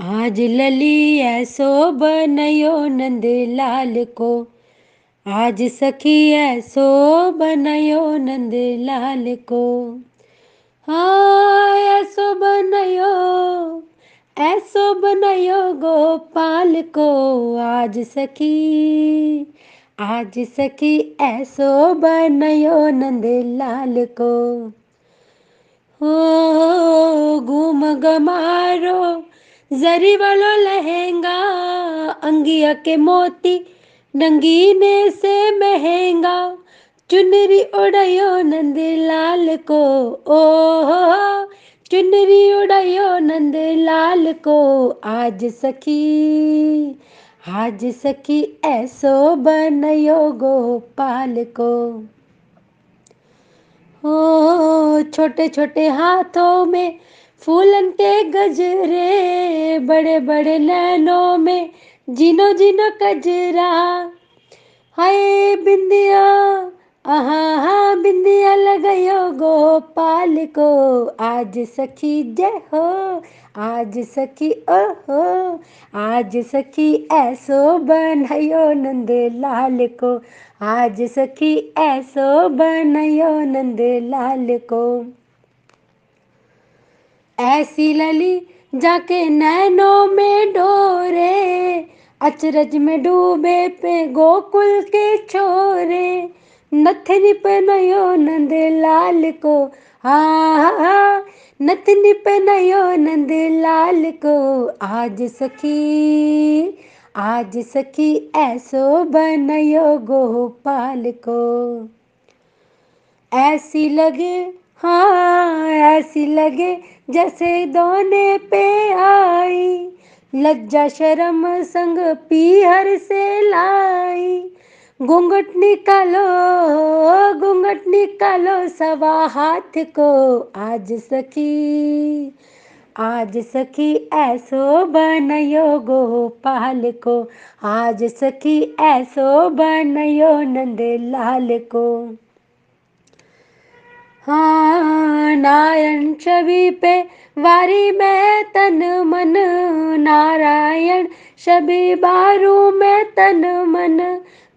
आज लली ऐसो बनयो नंद लाल को आज सखी ऐसो बनयो नंद लाल को हाँ ऐसो बनयो ऐसो बनयो गोपाल को आज सखी आज सखी ऐसो बनयो नंद लाल को हो घूम गमारो जरी वालो लहंगा अंगिया के मोती नंगीने से महंगा चुनरी उड़ायो नंद लाल को ओ हो चुनरी उड़ायो नंद लाल को आज सखी आज सखी ऐसो बनयो गोपाल को ओ छोटे छोटे हाथों में फूलन के गजरे बड़े बड़े नैनो में जिनो जिनो कजरा हाय बिंदिया आहा हा बिंदिया लगयो गोपाल को आज सखी जय हो आज सखी हो आज सखी ऐसो बनयो नंद लाल को आज सखी ऐसो बनयो नंद लाल को ऐसी लली जाके नैनों में डोरे अचरज में डूबे पे गोकुल के छोरे नथनी नयो नंद लाल को हा नथनी पे नयो नंद लाल को आज सखी आज सखी ऐसो बनयो गोपाल को ऐसी लगे हाँ ऐसी लगे जैसे दोने पे आई लज्जा शर्म संग पीहर से लाई घूंघट निकालो घूंघट निकालो सवा हाथ को आज सखी आज सखी ऐसो बनयो गोपाल को आज सखी ऐसो बनयो नंद लाल को हाँ, नारायण छवि पे वारी में तन मन नारायण छवि बारू में तन मन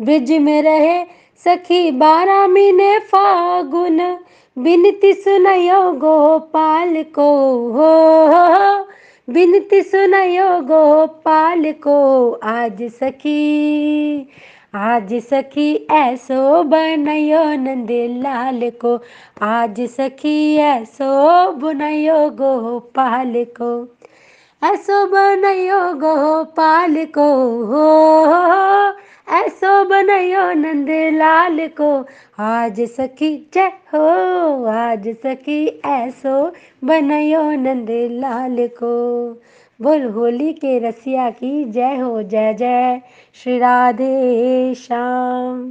ब्रिज में रहे सखी बारह मीने फागुन बिनती सुनयो गोपाल को हो बिनती सुनयो गोपाल को आज सखी आज सखी ऐसो बनयो नंद लाल को आज सखी ऐसो बुनयो गोपाल को ऐसो बनयो गोपाल को हो ऐसो बनयो नंद लाल को आज सखी जय हो आज सखी ऐसो बनयो नंद लाल को बोल होली के रसिया की जय हो जय जय श्री राधे श्याम